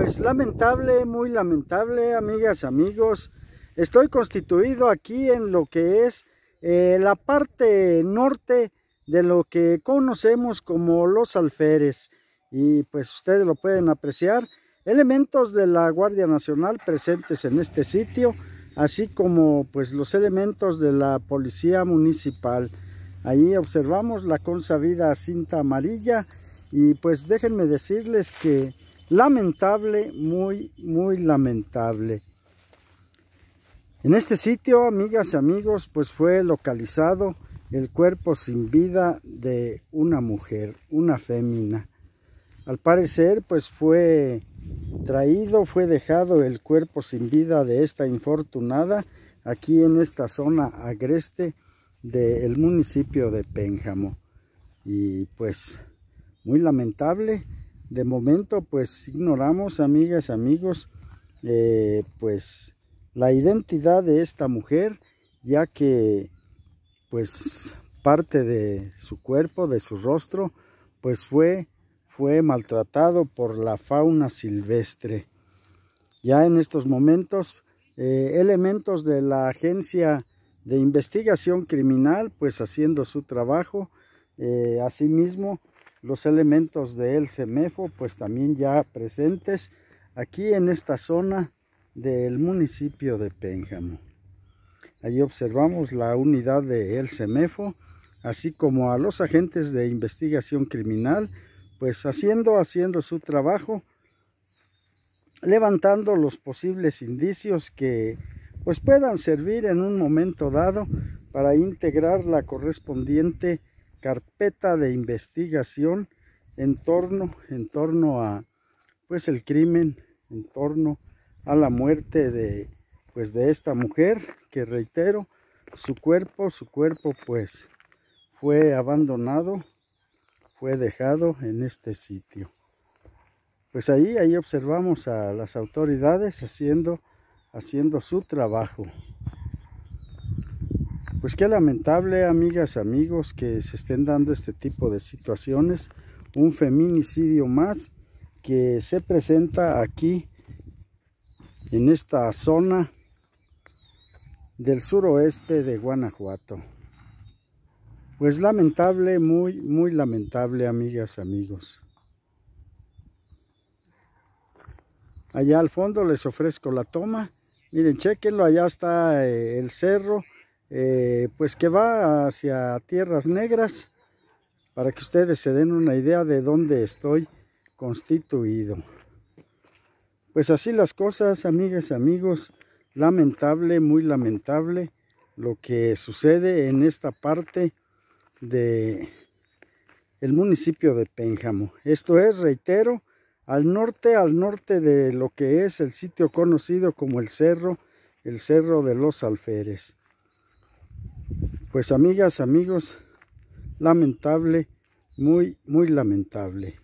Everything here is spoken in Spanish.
Pues lamentable, muy lamentable, amigas, amigos. Estoy constituido aquí en lo que es eh, la parte norte de lo que conocemos como los Alferes Y pues ustedes lo pueden apreciar. Elementos de la Guardia Nacional presentes en este sitio, así como pues los elementos de la Policía Municipal. Ahí observamos la consabida cinta amarilla y pues déjenme decirles que Lamentable, muy, muy lamentable. En este sitio, amigas y amigos, pues fue localizado el cuerpo sin vida de una mujer, una fémina. Al parecer, pues fue traído, fue dejado el cuerpo sin vida de esta infortunada aquí en esta zona agreste del municipio de Pénjamo. Y pues muy lamentable de momento pues ignoramos amigas amigos eh, pues la identidad de esta mujer ya que pues parte de su cuerpo de su rostro pues fue fue maltratado por la fauna silvestre ya en estos momentos eh, elementos de la agencia de investigación criminal pues haciendo su trabajo eh, asimismo los elementos de El Semefo, pues también ya presentes aquí en esta zona del municipio de Pénjamo. Allí observamos la unidad de El Semefo, así como a los agentes de investigación criminal, pues haciendo, haciendo su trabajo, levantando los posibles indicios que pues puedan servir en un momento dado para integrar la correspondiente carpeta de investigación en torno, en torno a pues el crimen, en torno a la muerte de pues de esta mujer que reitero su cuerpo, su cuerpo pues fue abandonado, fue dejado en este sitio. Pues ahí, ahí observamos a las autoridades haciendo, haciendo su trabajo. Pues qué lamentable, amigas, amigos, que se estén dando este tipo de situaciones. Un feminicidio más que se presenta aquí en esta zona del suroeste de Guanajuato. Pues lamentable, muy, muy lamentable, amigas, amigos. Allá al fondo les ofrezco la toma. Miren, chequenlo, allá está eh, el cerro. Eh, pues que va hacia tierras negras para que ustedes se den una idea de dónde estoy constituido. Pues así las cosas, amigas, y amigos, lamentable, muy lamentable lo que sucede en esta parte de el municipio de Pénjamo. Esto es, reitero, al norte, al norte de lo que es el sitio conocido como el cerro, el cerro de los alferes pues amigas, amigos, lamentable, muy, muy lamentable.